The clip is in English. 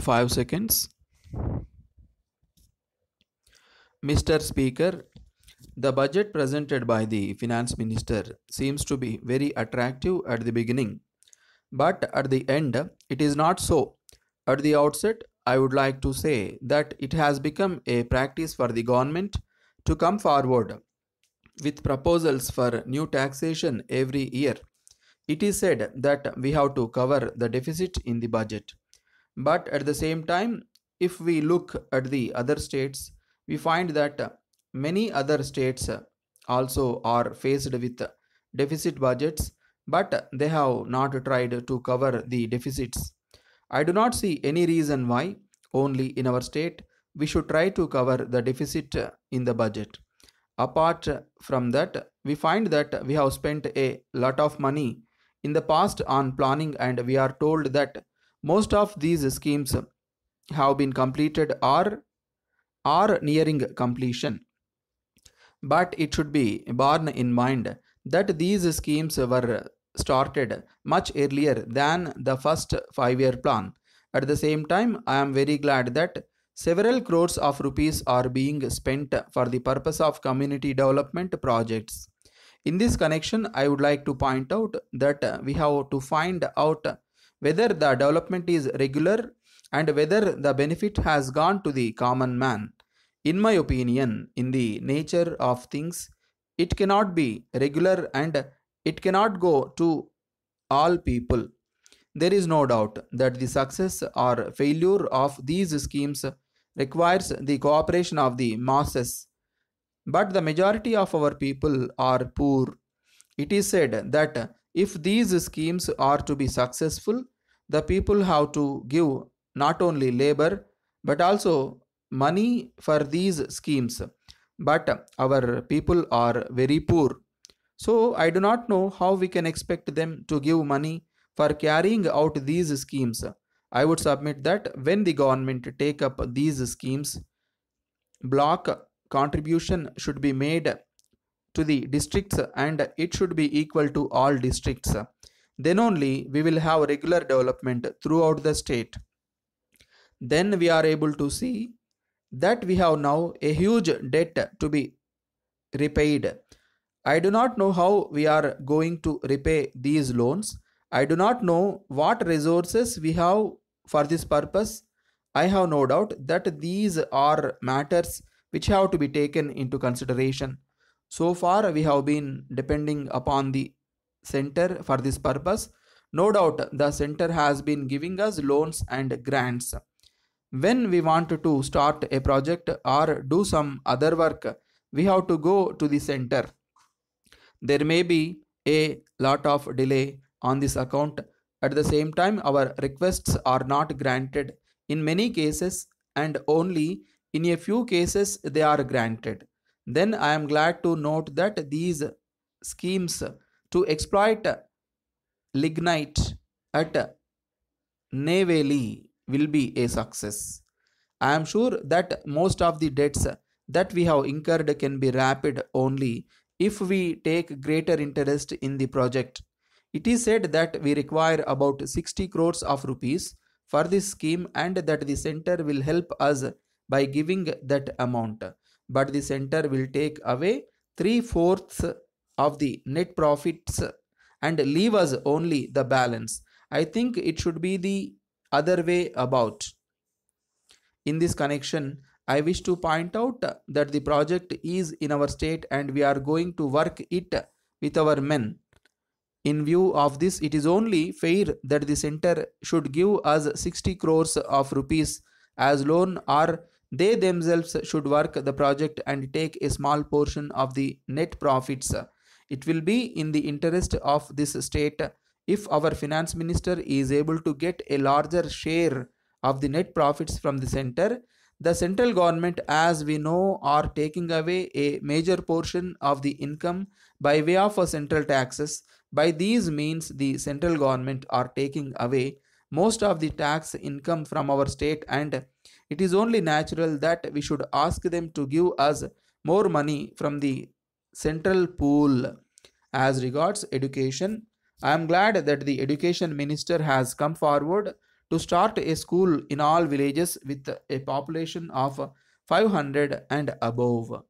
5 seconds. Mr. Speaker, the budget presented by the finance minister seems to be very attractive at the beginning, but at the end, it is not so. At the outset, I would like to say that it has become a practice for the government to come forward with proposals for new taxation every year. It is said that we have to cover the deficit in the budget. But at the same time, if we look at the other states, we find that many other states also are faced with deficit budgets, but they have not tried to cover the deficits. I do not see any reason why only in our state we should try to cover the deficit in the budget. Apart from that, we find that we have spent a lot of money in the past on planning and we are told that most of these schemes have been completed or are nearing completion. But it should be borne in mind that these schemes were started much earlier than the first five year plan. At the same time, I am very glad that several crores of rupees are being spent for the purpose of community development projects. In this connection, I would like to point out that we have to find out whether the development is regular and whether the benefit has gone to the common man. In my opinion, in the nature of things, it cannot be regular and it cannot go to all people. There is no doubt that the success or failure of these schemes requires the cooperation of the masses. But the majority of our people are poor. It is said that if these schemes are to be successful, the people have to give not only labor but also money for these schemes. But our people are very poor. So I do not know how we can expect them to give money for carrying out these schemes. I would submit that when the government take up these schemes, block contribution should be made to the districts and it should be equal to all districts. Then only we will have regular development throughout the state. Then we are able to see that we have now a huge debt to be repaid. I do not know how we are going to repay these loans. I do not know what resources we have for this purpose. I have no doubt that these are matters which have to be taken into consideration so far we have been depending upon the center for this purpose. No doubt the center has been giving us loans and grants. When we want to start a project or do some other work, we have to go to the center. There may be a lot of delay on this account. At the same time, our requests are not granted in many cases and only in a few cases they are granted. Then I am glad to note that these schemes to exploit lignite at Neyveli will be a success. I am sure that most of the debts that we have incurred can be rapid only if we take greater interest in the project. It is said that we require about 60 crores of rupees for this scheme and that the center will help us by giving that amount but the center will take away three fourths of the net profits and leave us only the balance. I think it should be the other way about. In this connection, I wish to point out that the project is in our state and we are going to work it with our men. In view of this, it is only fair that the center should give us 60 crores of rupees as loan or they themselves should work the project and take a small portion of the net profits. It will be in the interest of this state if our finance minister is able to get a larger share of the net profits from the center. The central government, as we know, are taking away a major portion of the income by way of a central taxes. By these means, the central government are taking away most of the tax income from our state and it is only natural that we should ask them to give us more money from the central pool. As regards education, I am glad that the education minister has come forward to start a school in all villages with a population of 500 and above.